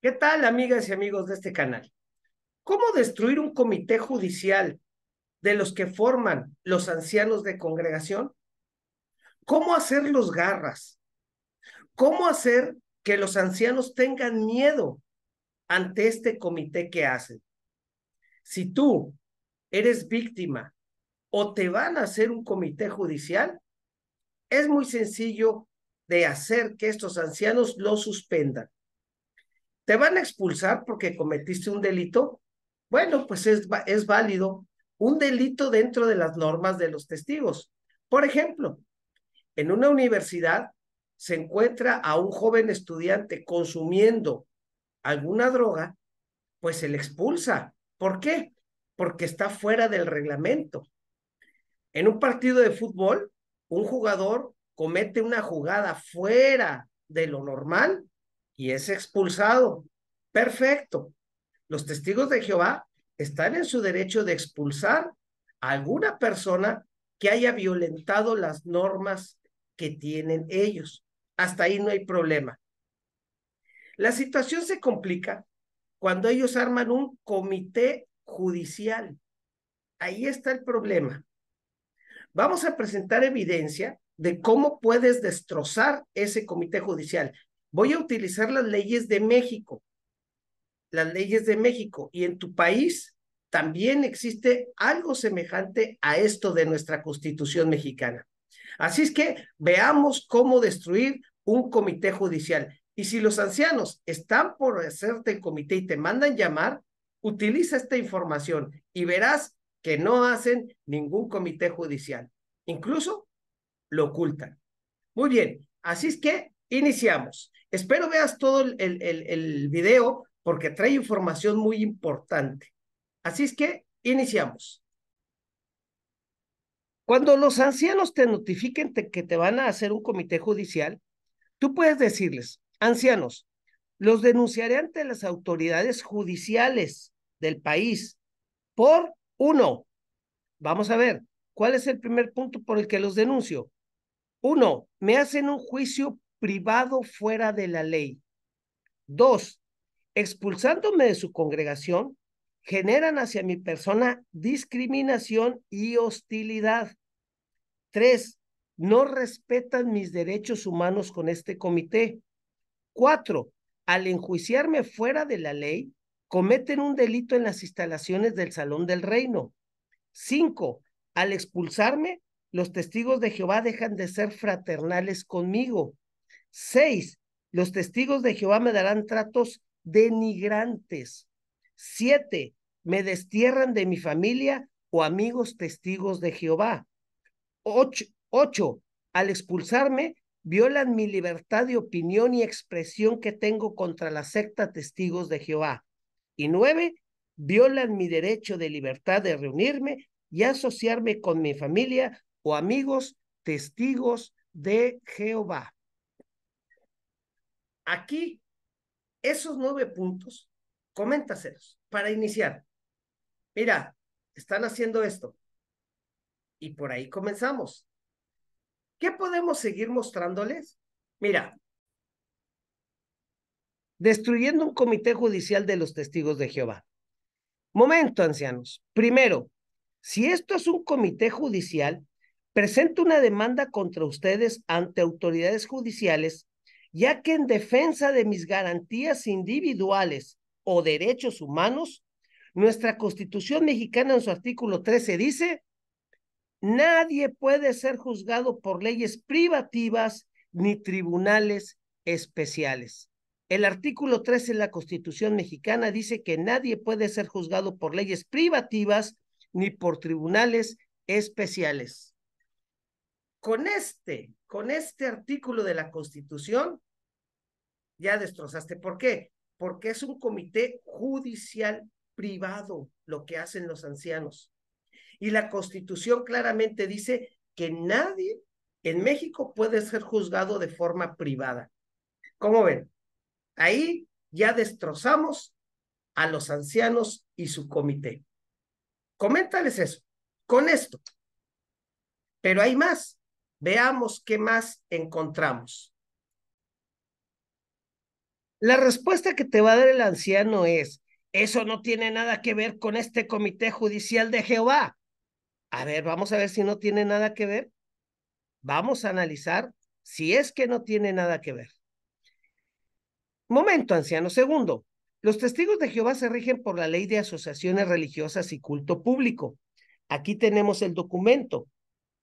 ¿Qué tal, amigas y amigos de este canal? ¿Cómo destruir un comité judicial de los que forman los ancianos de congregación? ¿Cómo hacer los garras? ¿Cómo hacer que los ancianos tengan miedo ante este comité que hacen? Si tú eres víctima o te van a hacer un comité judicial, es muy sencillo de hacer que estos ancianos lo suspendan ¿Te van a expulsar porque cometiste un delito? Bueno, pues es, es válido un delito dentro de las normas de los testigos. Por ejemplo, en una universidad se encuentra a un joven estudiante consumiendo alguna droga, pues se le expulsa. ¿Por qué? Porque está fuera del reglamento. En un partido de fútbol, un jugador comete una jugada fuera de lo normal y es expulsado. Perfecto. Los testigos de Jehová están en su derecho de expulsar a alguna persona que haya violentado las normas que tienen ellos. Hasta ahí no hay problema. La situación se complica cuando ellos arman un comité judicial. Ahí está el problema. Vamos a presentar evidencia de cómo puedes destrozar ese comité judicial voy a utilizar las leyes de México, las leyes de México, y en tu país también existe algo semejante a esto de nuestra constitución mexicana. Así es que veamos cómo destruir un comité judicial. Y si los ancianos están por hacerte el comité y te mandan llamar, utiliza esta información y verás que no hacen ningún comité judicial. Incluso lo ocultan. Muy bien, así es que iniciamos. Espero veas todo el, el, el video porque trae información muy importante. Así es que iniciamos. Cuando los ancianos te notifiquen que te van a hacer un comité judicial, tú puedes decirles, ancianos, los denunciaré ante las autoridades judiciales del país por uno. Vamos a ver, ¿cuál es el primer punto por el que los denuncio? Uno, me hacen un juicio privado fuera de la ley. Dos, expulsándome de su congregación, generan hacia mi persona discriminación y hostilidad. Tres, no respetan mis derechos humanos con este comité. Cuatro, al enjuiciarme fuera de la ley, cometen un delito en las instalaciones del Salón del Reino. Cinco, al expulsarme, los testigos de Jehová dejan de ser fraternales conmigo. Seis, los testigos de Jehová me darán tratos denigrantes. Siete, me destierran de mi familia o amigos testigos de Jehová. Ocho, al expulsarme, violan mi libertad de opinión y expresión que tengo contra la secta testigos de Jehová. Y nueve, violan mi derecho de libertad de reunirme y asociarme con mi familia o amigos testigos de Jehová. Aquí, esos nueve puntos, coméntaselos para iniciar. Mira, están haciendo esto. Y por ahí comenzamos. ¿Qué podemos seguir mostrándoles? Mira, destruyendo un comité judicial de los testigos de Jehová. Momento, ancianos. Primero, si esto es un comité judicial, presento una demanda contra ustedes ante autoridades judiciales ya que en defensa de mis garantías individuales o derechos humanos, nuestra Constitución mexicana en su artículo 13 dice, nadie puede ser juzgado por leyes privativas ni tribunales especiales. El artículo 13 de la Constitución mexicana dice que nadie puede ser juzgado por leyes privativas ni por tribunales especiales. Con este, con este artículo de la Constitución, ya destrozaste. ¿Por qué? Porque es un comité judicial privado lo que hacen los ancianos. Y la constitución claramente dice que nadie en México puede ser juzgado de forma privada. ¿Cómo ven? Ahí ya destrozamos a los ancianos y su comité. Coméntales eso, con esto. Pero hay más. Veamos qué más encontramos. La respuesta que te va a dar el anciano es, eso no tiene nada que ver con este comité judicial de Jehová. A ver, vamos a ver si no tiene nada que ver. Vamos a analizar si es que no tiene nada que ver. Momento, anciano. Segundo, los testigos de Jehová se rigen por la ley de asociaciones religiosas y culto público. Aquí tenemos el documento,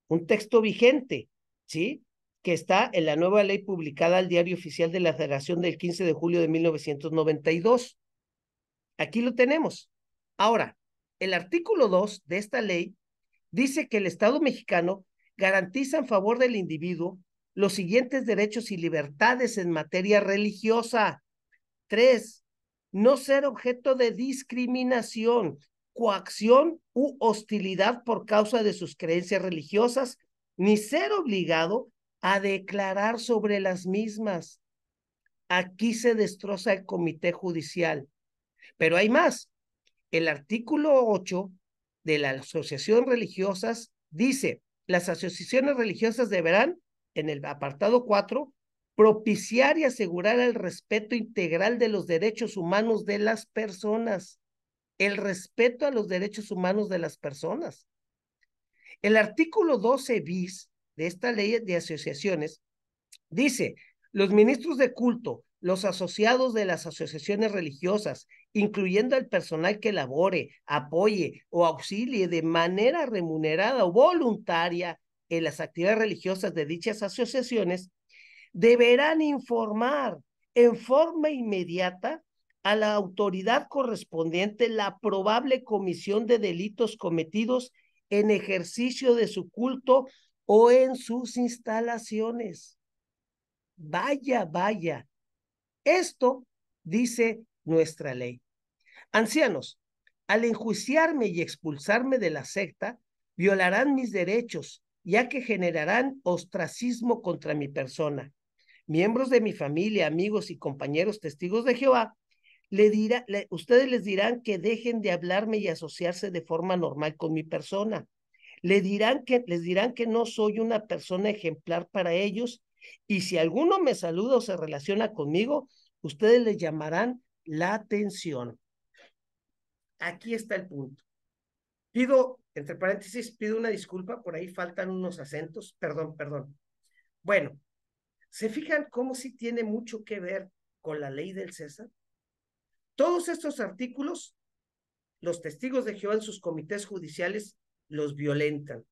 un texto vigente, ¿sí? que está en la nueva ley publicada al Diario Oficial de la Federación del 15 de julio de 1992. Aquí lo tenemos. Ahora, el artículo 2 de esta ley dice que el Estado mexicano garantiza en favor del individuo los siguientes derechos y libertades en materia religiosa. Tres, no ser objeto de discriminación, coacción u hostilidad por causa de sus creencias religiosas, ni ser obligado a a declarar sobre las mismas. Aquí se destroza el comité judicial. Pero hay más. El artículo 8 de la Asociación Religiosas dice, las asociaciones religiosas deberán, en el apartado 4, propiciar y asegurar el respeto integral de los derechos humanos de las personas. El respeto a los derechos humanos de las personas. El artículo 12 bis de esta ley de asociaciones, dice, los ministros de culto, los asociados de las asociaciones religiosas, incluyendo al personal que labore, apoye o auxilie de manera remunerada o voluntaria en las actividades religiosas de dichas asociaciones, deberán informar en forma inmediata a la autoridad correspondiente la probable comisión de delitos cometidos en ejercicio de su culto o en sus instalaciones. Vaya, vaya. Esto dice nuestra ley. Ancianos, al enjuiciarme y expulsarme de la secta, violarán mis derechos, ya que generarán ostracismo contra mi persona. Miembros de mi familia, amigos y compañeros testigos de Jehová, le ustedes les dirán que dejen de hablarme y asociarse de forma normal con mi persona dirán que, les dirán que no soy una persona ejemplar para ellos y si alguno me saluda o se relaciona conmigo, ustedes le llamarán la atención. Aquí está el punto. Pido, entre paréntesis, pido una disculpa, por ahí faltan unos acentos, perdón, perdón. Bueno, ¿se fijan cómo sí tiene mucho que ver con la ley del César? Todos estos artículos, los testigos de Jehová en sus comités judiciales los violentan.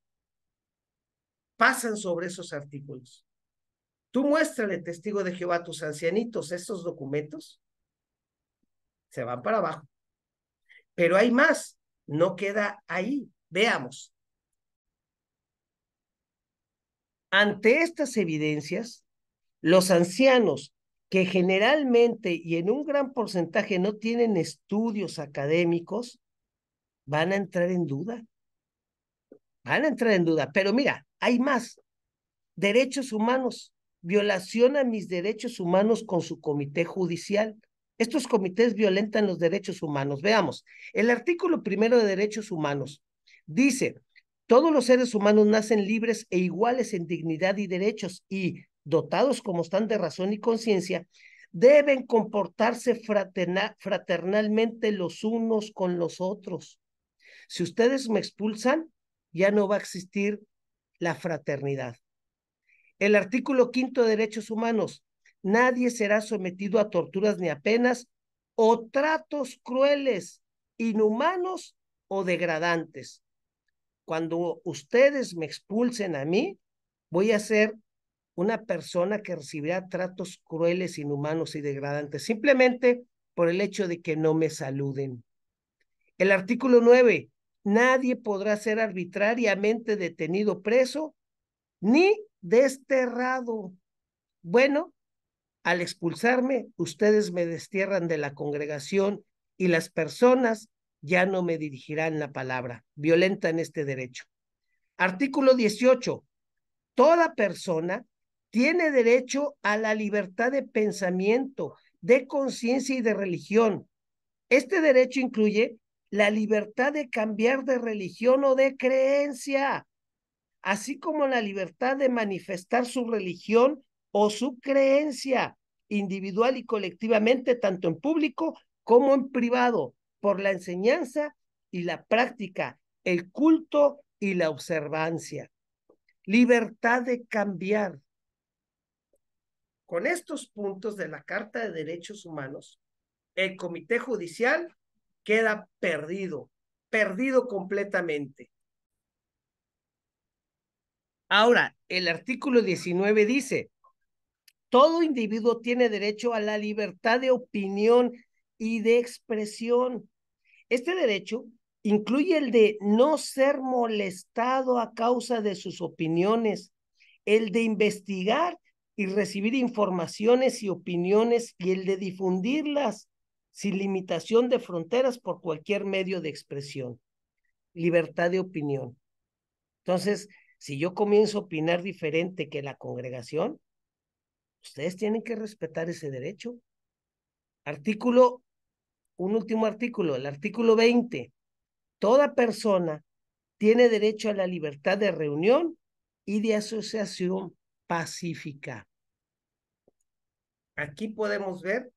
Pasan sobre esos artículos. Tú muéstrale, testigo de Jehová, a tus ancianitos estos documentos, se van para abajo. Pero hay más, no queda ahí. Veamos. Ante estas evidencias, los ancianos que generalmente y en un gran porcentaje no tienen estudios académicos, van a entrar en duda van a entrar en duda. Pero mira, hay más. Derechos humanos. Violación a mis derechos humanos con su comité judicial. Estos comités violentan los derechos humanos. Veamos, el artículo primero de derechos humanos dice, todos los seres humanos nacen libres e iguales en dignidad y derechos y, dotados como están de razón y conciencia, deben comportarse fraternalmente los unos con los otros. Si ustedes me expulsan, ya no va a existir la fraternidad. El artículo quinto de Derechos Humanos, nadie será sometido a torturas ni a penas o tratos crueles, inhumanos o degradantes. Cuando ustedes me expulsen a mí, voy a ser una persona que recibirá tratos crueles, inhumanos y degradantes, simplemente por el hecho de que no me saluden. El artículo nueve nadie podrá ser arbitrariamente detenido preso ni desterrado. Bueno, al expulsarme, ustedes me destierran de la congregación y las personas ya no me dirigirán la palabra. Violentan este derecho. Artículo 18. Toda persona tiene derecho a la libertad de pensamiento, de conciencia y de religión. Este derecho incluye la libertad de cambiar de religión o de creencia, así como la libertad de manifestar su religión o su creencia individual y colectivamente, tanto en público como en privado, por la enseñanza y la práctica, el culto y la observancia. Libertad de cambiar. Con estos puntos de la Carta de Derechos Humanos, el Comité Judicial queda perdido, perdido completamente. Ahora, el artículo 19 dice, todo individuo tiene derecho a la libertad de opinión y de expresión. Este derecho incluye el de no ser molestado a causa de sus opiniones, el de investigar y recibir informaciones y opiniones y el de difundirlas sin limitación de fronteras por cualquier medio de expresión. Libertad de opinión. Entonces, si yo comienzo a opinar diferente que la congregación, ustedes tienen que respetar ese derecho. Artículo, un último artículo, el artículo 20. Toda persona tiene derecho a la libertad de reunión y de asociación pacífica. Aquí podemos ver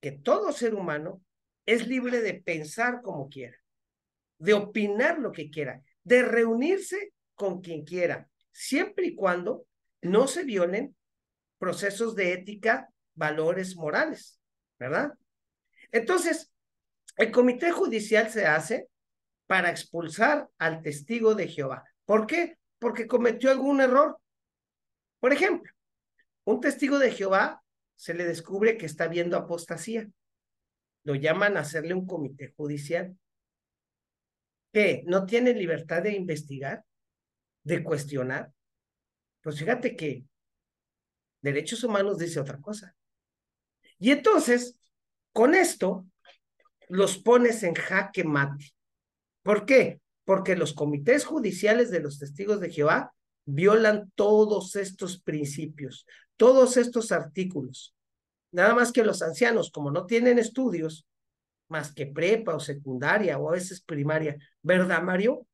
que todo ser humano es libre de pensar como quiera, de opinar lo que quiera, de reunirse con quien quiera, siempre y cuando no se violen procesos de ética, valores morales, ¿verdad? Entonces, el comité judicial se hace para expulsar al testigo de Jehová. ¿Por qué? Porque cometió algún error. Por ejemplo, un testigo de Jehová se le descubre que está viendo apostasía. Lo llaman a hacerle un comité judicial. ¿Qué? ¿No tiene libertad de investigar? ¿De cuestionar? Pues fíjate que derechos humanos dice otra cosa. Y entonces, con esto, los pones en jaque mate. ¿Por qué? Porque los comités judiciales de los testigos de Jehová violan todos estos principios, todos estos artículos. Nada más que los ancianos, como no tienen estudios, más que prepa o secundaria o a veces primaria, ¿verdad, Mario?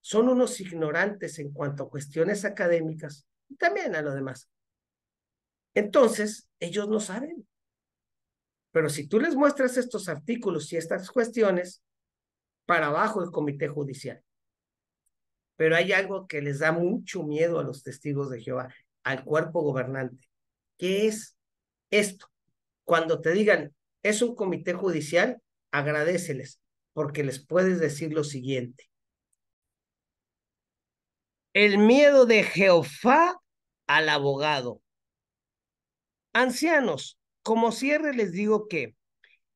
Son unos ignorantes en cuanto a cuestiones académicas y también a lo demás. Entonces, ellos no saben. Pero si tú les muestras estos artículos y estas cuestiones, para abajo el comité judicial. Pero hay algo que les da mucho miedo a los testigos de Jehová, al cuerpo gobernante, que es esto. Cuando te digan, es un comité judicial, agradeceles, porque les puedes decir lo siguiente. El miedo de Jehová al abogado. Ancianos, como cierre les digo que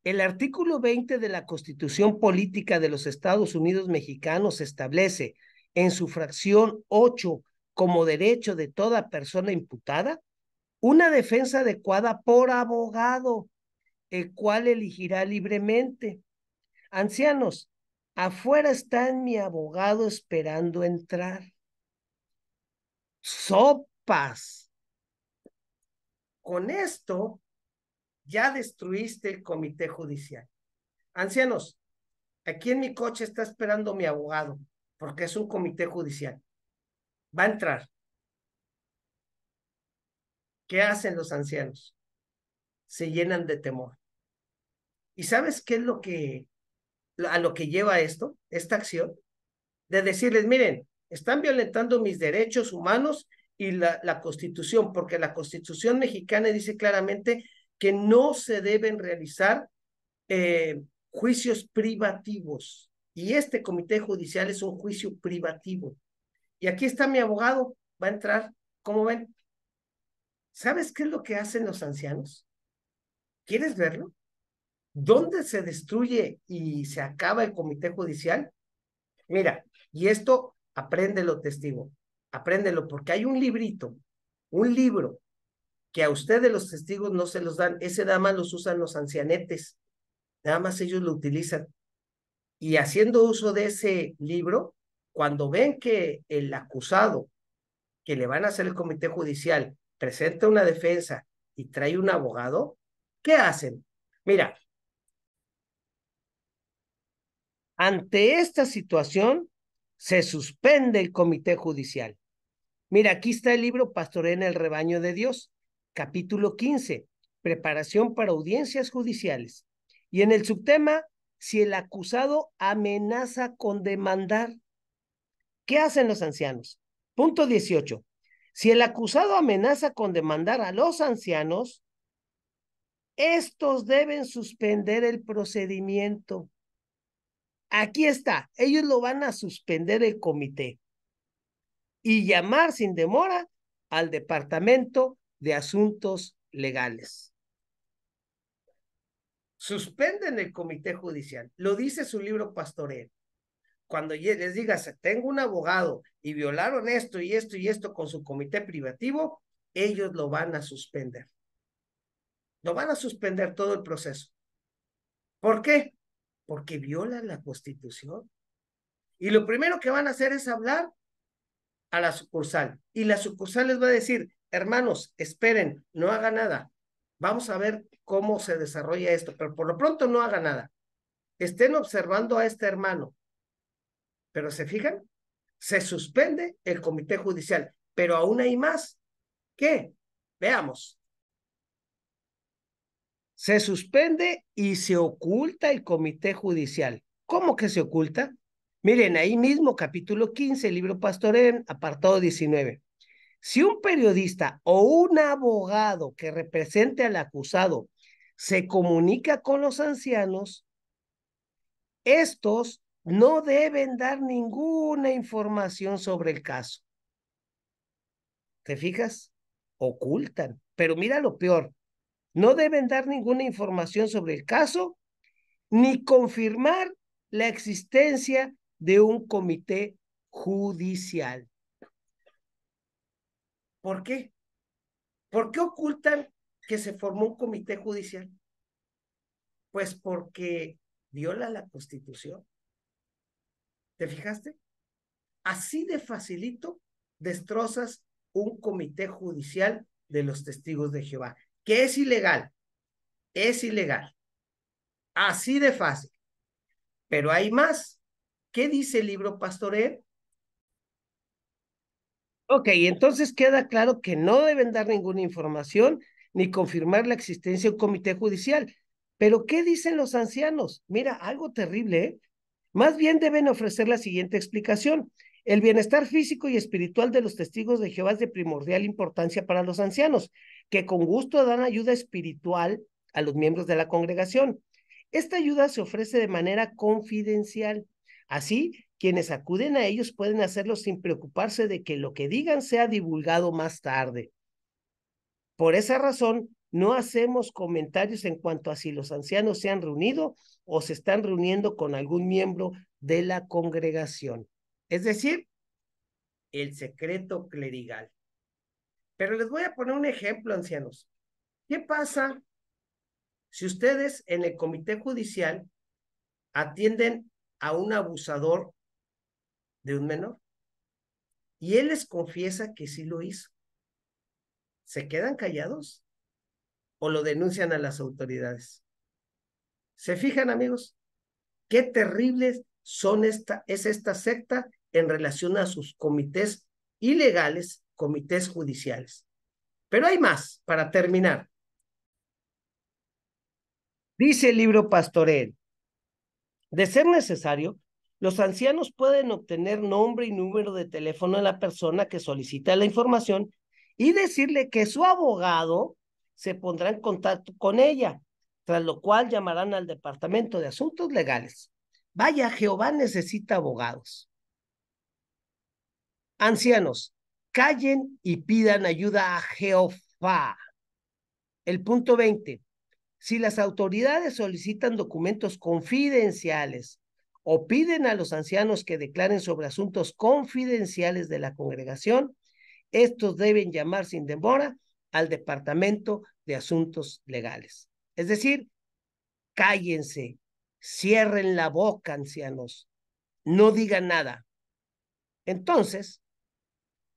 el artículo 20 de la Constitución Política de los Estados Unidos Mexicanos establece en su fracción 8 como derecho de toda persona imputada, una defensa adecuada por abogado, el cual elegirá libremente. Ancianos, afuera está mi abogado esperando entrar. Sopas. Con esto ya destruiste el comité judicial. Ancianos, aquí en mi coche está esperando mi abogado porque es un comité judicial. Va a entrar. ¿Qué hacen los ancianos? Se llenan de temor. ¿Y sabes qué es lo que a lo que lleva esto, esta acción? De decirles, miren, están violentando mis derechos humanos y la, constitución, porque la constitución mexicana dice claramente que no se deben realizar eh, juicios privativos y este comité judicial es un juicio privativo. Y aquí está mi abogado, va a entrar, ¿cómo ven? ¿Sabes qué es lo que hacen los ancianos? ¿Quieres verlo? ¿Dónde se destruye y se acaba el comité judicial? Mira, y esto apréndelo testigo, apréndelo porque hay un librito, un libro que a ustedes los testigos no se los dan, ese dama los usan los ancianetes, nada más ellos lo utilizan. Y haciendo uso de ese libro, cuando ven que el acusado que le van a hacer el comité judicial presenta una defensa y trae un abogado, ¿qué hacen? Mira, ante esta situación se suspende el comité judicial. Mira, aquí está el libro Pastorena, en el rebaño de Dios, capítulo 15, preparación para audiencias judiciales. Y en el subtema si el acusado amenaza con demandar. ¿Qué hacen los ancianos? Punto 18. Si el acusado amenaza con demandar a los ancianos, estos deben suspender el procedimiento. Aquí está, ellos lo van a suspender el comité y llamar sin demora al Departamento de Asuntos Legales suspenden el comité judicial. Lo dice su libro Pastorel. Cuando les digas, tengo un abogado y violaron esto y esto y esto con su comité privativo, ellos lo van a suspender. Lo van a suspender todo el proceso. ¿Por qué? Porque violan la constitución. Y lo primero que van a hacer es hablar a la sucursal. Y la sucursal les va a decir, hermanos, esperen, no haga nada, Vamos a ver cómo se desarrolla esto, pero por lo pronto no haga nada. Estén observando a este hermano. Pero se fijan, se suspende el comité judicial, pero aún hay más. ¿Qué? Veamos. Se suspende y se oculta el comité judicial. ¿Cómo que se oculta? Miren, ahí mismo, capítulo 15, libro Pastorén, apartado 19. Si un periodista o un abogado que represente al acusado se comunica con los ancianos, estos no deben dar ninguna información sobre el caso. ¿Te fijas? Ocultan. Pero mira lo peor. No deben dar ninguna información sobre el caso ni confirmar la existencia de un comité judicial. ¿Por qué? ¿Por qué ocultan que se formó un comité judicial? Pues porque viola la constitución. ¿Te fijaste? Así de facilito destrozas un comité judicial de los testigos de Jehová, que es ilegal, es ilegal. Así de fácil. Pero hay más. ¿Qué dice el libro pastoreo? Ok, entonces queda claro que no deben dar ninguna información ni confirmar la existencia de un comité judicial. Pero ¿qué dicen los ancianos? Mira, algo terrible. ¿eh? Más bien deben ofrecer la siguiente explicación. El bienestar físico y espiritual de los testigos de Jehová es de primordial importancia para los ancianos, que con gusto dan ayuda espiritual a los miembros de la congregación. Esta ayuda se ofrece de manera confidencial. Así, quienes acuden a ellos pueden hacerlo sin preocuparse de que lo que digan sea divulgado más tarde. Por esa razón, no hacemos comentarios en cuanto a si los ancianos se han reunido o se están reuniendo con algún miembro de la congregación. Es decir, el secreto clerical. Pero les voy a poner un ejemplo, ancianos. ¿Qué pasa si ustedes en el comité judicial atienden a un abusador de un menor. Y él les confiesa que sí lo hizo. ¿Se quedan callados? ¿O lo denuncian a las autoridades? ¿Se fijan, amigos? Qué terribles son esta, es esta secta en relación a sus comités ilegales, comités judiciales. Pero hay más, para terminar. Dice el libro Pastorel, de ser necesario, los ancianos pueden obtener nombre y número de teléfono de la persona que solicita la información y decirle que su abogado se pondrá en contacto con ella, tras lo cual llamarán al Departamento de Asuntos Legales. Vaya, Jehová necesita abogados. Ancianos, callen y pidan ayuda a Jehová. El punto 20. Si las autoridades solicitan documentos confidenciales o piden a los ancianos que declaren sobre asuntos confidenciales de la congregación, estos deben llamar sin demora al Departamento de Asuntos Legales. Es decir, cállense, cierren la boca, ancianos, no digan nada. Entonces,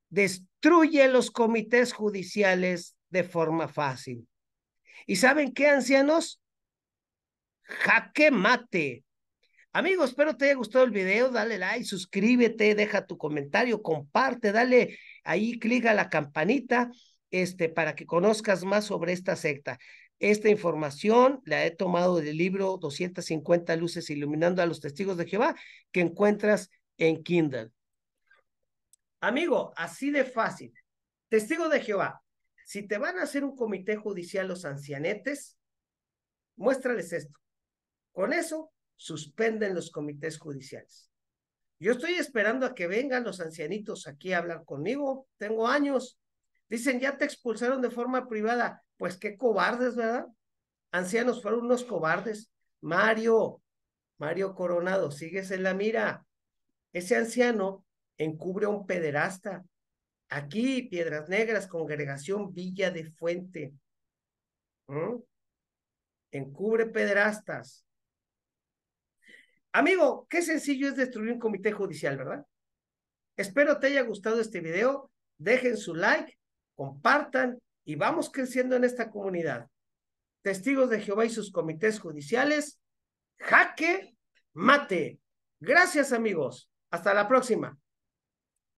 destruye los comités judiciales de forma fácil. ¿Y saben qué, ancianos? Jaque mate. Amigos, espero te haya gustado el video, dale like, suscríbete, deja tu comentario, comparte, dale ahí clica a la campanita este, para que conozcas más sobre esta secta. Esta información la he tomado del libro 250 luces iluminando a los testigos de Jehová que encuentras en Kindle. Amigo, así de fácil. Testigo de Jehová, si te van a hacer un comité judicial los ancianetes, muéstrales esto. Con eso, suspenden los comités judiciales. Yo estoy esperando a que vengan los ancianitos aquí a hablar conmigo. Tengo años. Dicen, ya te expulsaron de forma privada. Pues qué cobardes, ¿verdad? Ancianos fueron unos cobardes. Mario, Mario Coronado, síguese en la mira. Ese anciano encubre a un pederasta, Aquí, Piedras Negras, congregación Villa de Fuente. Encubre pedrastas. Amigo, qué sencillo es destruir un comité judicial, ¿verdad? Espero te haya gustado este video. Dejen su like, compartan y vamos creciendo en esta comunidad. Testigos de Jehová y sus comités judiciales, jaque mate. Gracias amigos. Hasta la próxima.